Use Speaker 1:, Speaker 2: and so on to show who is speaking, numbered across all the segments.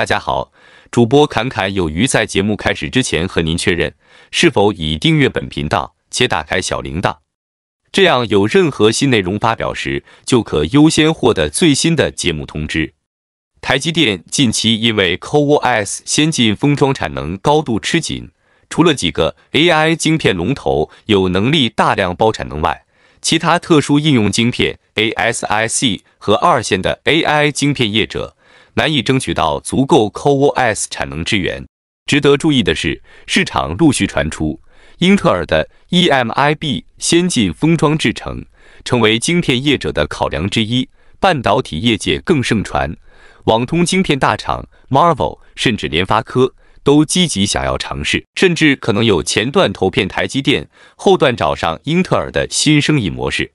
Speaker 1: 大家好，主播侃侃有余在节目开始之前和您确认，是否已订阅本频道且打开小铃铛？这样有任何新内容发表时，就可优先获得最新的节目通知。台积电近期因为 CoWoS 先进封装产能高度吃紧，除了几个 AI 晶片龙头有能力大量包产能外，其他特殊应用晶片 ASIC 和二线的 AI 晶片业者。难以争取到足够 c o o s 产能支援。值得注意的是，市场陆续传出，英特尔的 EMB i 先进封装制成成为晶片业者的考量之一。半导体业界更盛传，网通晶片大厂 Marvel 甚至联发科都积极想要尝试，甚至可能有前段投片台积电，后段找上英特尔的新生意模式。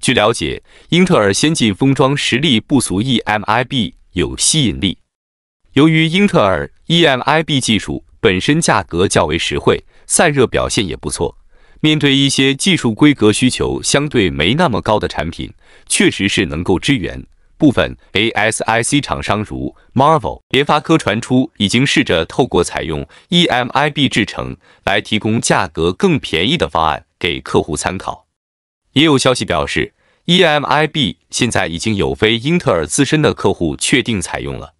Speaker 1: 据了解，英特尔先进封装实力不俗，EMIB。有吸引力。由于英特尔 EMIB 技术本身价格较为实惠，散热表现也不错，面对一些技术规格需求相对没那么高的产品，确实是能够支援。部分 ASIC 厂商如 m a r v e l 联发科传出已经试着透过采用 EMIB 制程来提供价格更便宜的方案给客户参考。也有消息表示。EMIB 现在已经有非英特尔自身的客户确定采用了。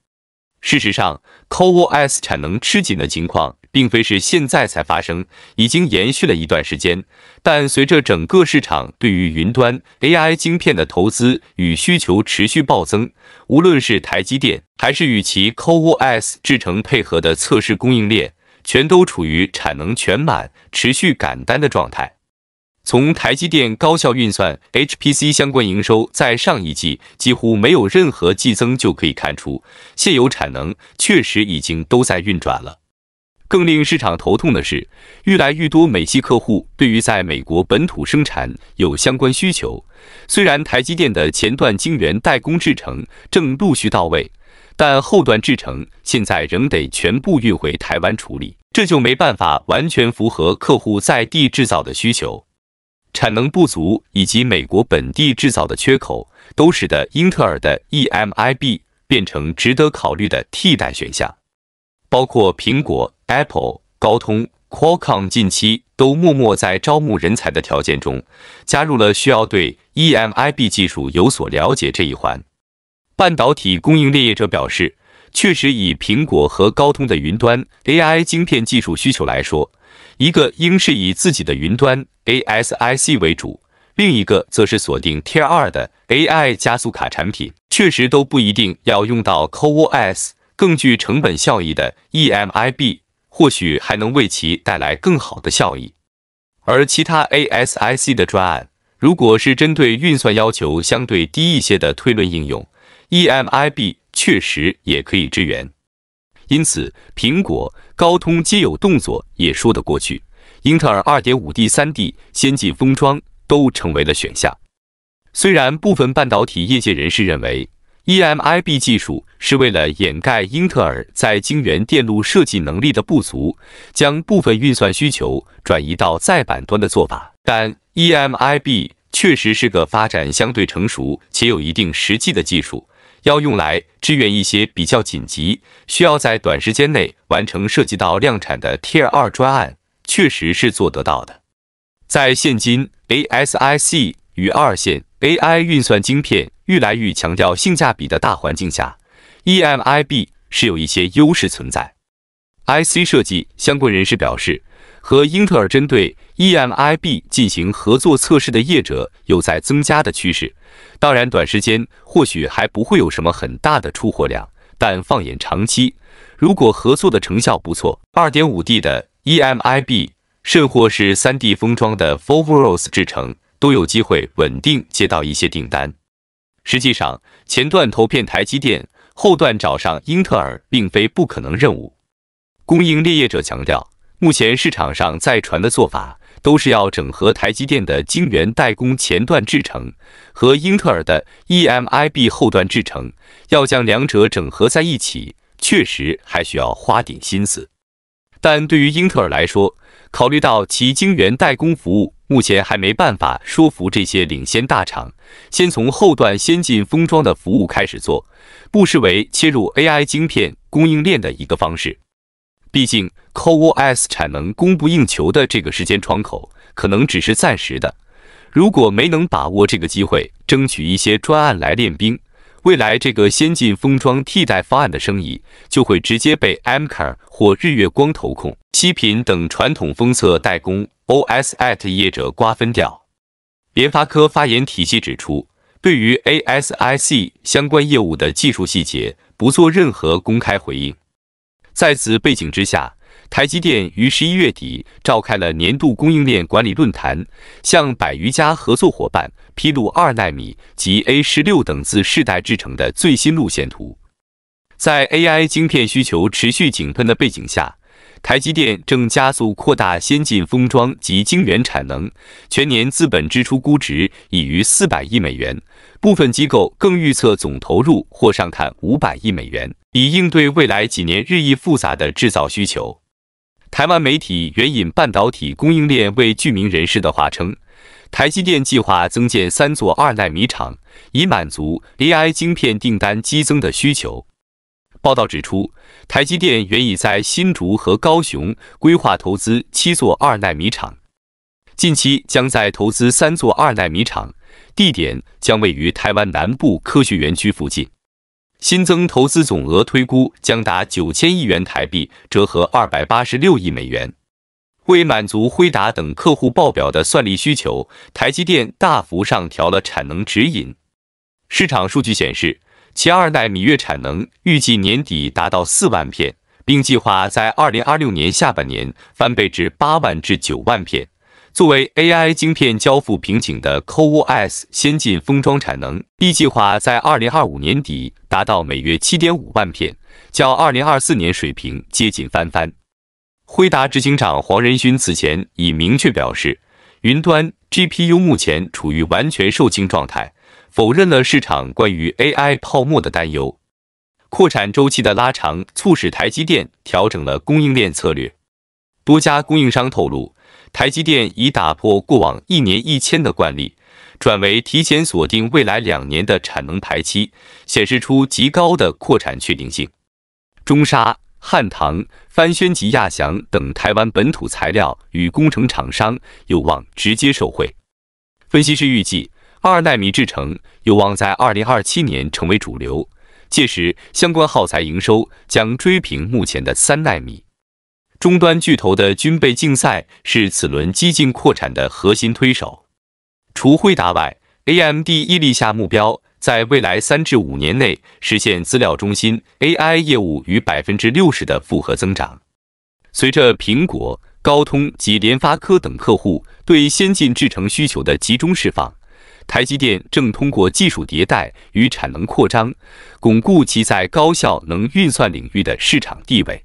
Speaker 1: 事实上，CoWoS 产能吃紧的情况并非是现在才发生，已经延续了一段时间。但随着整个市场对于云端 AI 晶片的投资与需求持续暴增，无论是台积电还是与其 CoWoS 制成配合的测试供应链，全都处于产能全满、持续赶单的状态。从台积电高效运算 HPC 相关营收在上一季几乎没有任何季增就可以看出，现有产能确实已经都在运转了。更令市场头痛的是，愈来愈多美系客户对于在美国本土生产有相关需求。虽然台积电的前段晶圆代工制程正陆续到位，但后段制程现在仍得全部运回台湾处理，这就没办法完全符合客户在地制造的需求。产能不足以及美国本地制造的缺口，都使得英特尔的 E M I B 变成值得考虑的替代选项。包括苹果 Apple、高通 Qualcomm 近期都默默在招募人才的条件中加入了需要对 E M I B 技术有所了解这一环。半导体供应链业者表示，确实以苹果和高通的云端 AI 晶片技术需求来说，一个应是以自己的云端。ASIC 为主，另一个则是锁定 Tier 2的 AI 加速卡产品，确实都不一定要用到 CoWoS，更具成本效益的 EMIB 或许还能为其带来更好的效益。而其他 ASIC 的专案，如果是针对运算要求相对低一些的推论应用，EMIB 确实也可以支援。因此，苹果、高通皆有动作也说得过去。英特尔 2.5D、3D 先进封装都成为了选项。虽然部分半导体业界人士认为 EMIB 技术是为了掩盖英特尔在晶圆电路设计能力的不足，将部分运算需求转移到再板端的做法，但 EMIB 确实是个发展相对成熟且有一定实际的技术，要用来支援一些比较紧急、需要在短时间内完成涉及到量产的 Tier 2专案。确实是做得到的。在现今 ASIC 与二线 AI 运算晶片愈来愈强调性价比的大环境下，EMIB 是有一些优势存在。IC 设计相关人士表示，和英特尔针对 EMIB 进行合作测试的业者有在增加的趋势。当然，短时间或许还不会有什么很大的出货量，但放眼长期，如果合作的成效不错，2.5D 的。EMIB 甚或是三 D 封装的 f o v o r o s 制程都有机会稳定接到一些订单。实际上，前段投片台积电，后段找上英特尔，并非不可能任务。供应链业者强调，目前市场上在传的做法，都是要整合台积电的晶圆代工前段制程和英特尔的 EMIB 后段制程，要将两者整合在一起，确实还需要花点心思。但对于英特尔来说，考虑到其晶圆代工服务目前还没办法说服这些领先大厂先从后段先进封装的服务开始做，不失为切入 AI 晶片供应链的一个方式。毕竟，CoWoS 产能供不应求的这个时间窗口可能只是暂时的，如果没能把握这个机会，争取一些专案来练兵。未来，这个先进封装替代方案的生意就会直接被 a m c a r 或日月光、投控、七品等传统封测代工 OSAT 业者瓜分掉。联发科发言体系指出，对于 ASIC 相关业务的技术细节，不做任何公开回应。在此背景之下，台积电于十一月底召开了年度供应链管理论坛，向百余家合作伙伴披露二纳米及 A 十六等次世代制程的最新路线图。在 AI 晶片需求持续井喷的背景下，台积电正加速扩大先进封装及晶圆产能，全年资本支出估值已逾四百亿美元，部分机构更预测总投入或上看五百亿美元，以应对未来几年日益复杂的制造需求。台湾媒体援引半导体供应链为具名人士的话称，台积电计划增建三座二纳米厂，以满足 AI 晶片订单激增的需求。报道指出，台积电原已在新竹和高雄规划投资七座二纳米厂，近期将在投资三座二纳米厂，地点将位于台湾南部科学园区附近。新增投资总额推估将达九千亿元台币，折合二百八十六亿美元。为满足辉达等客户报表的算力需求，台积电大幅上调了产能指引。市场数据显示，其二代芈月产能预计年底达到四万片，并计划在二零二六年下半年翻倍至八万至九万片。作为 AI 晶片交付瓶颈的 CoWoS 先进封装产能，B 计划在二零二五年底达到每月七点五万片，较二零二四年水平接近翻番。辉达执行长黄仁勋此前已明确表示，云端 GPU 目前处于完全售罄状态，否认了市场关于 AI 泡沫的担忧。扩产周期的拉长，促使台积电调整了供应链策略。多家供应商透露。台积电已打破过往一年一千的惯例，转为提前锁定未来两年的产能排期，显示出极高的扩产确定性。中沙、汉唐、番宣及亚翔等台湾本土材料与工程厂商有望直接受惠。分析师预计，二纳米制程有望在二零二七年成为主流，届时相关耗材营收将追平目前的三纳米。终端巨头的军备竞赛是此轮激进扩产的核心推手。除惠达外，AMD 亦立下目标，在未来三至五年内实现资料中心 AI 业务与百分之六十的复合增长。随着苹果、高通及联发科等客户对先进制程需求的集中释放，台积电正通过技术迭代与产能扩张，巩固其在高效能运算领域的市场地位。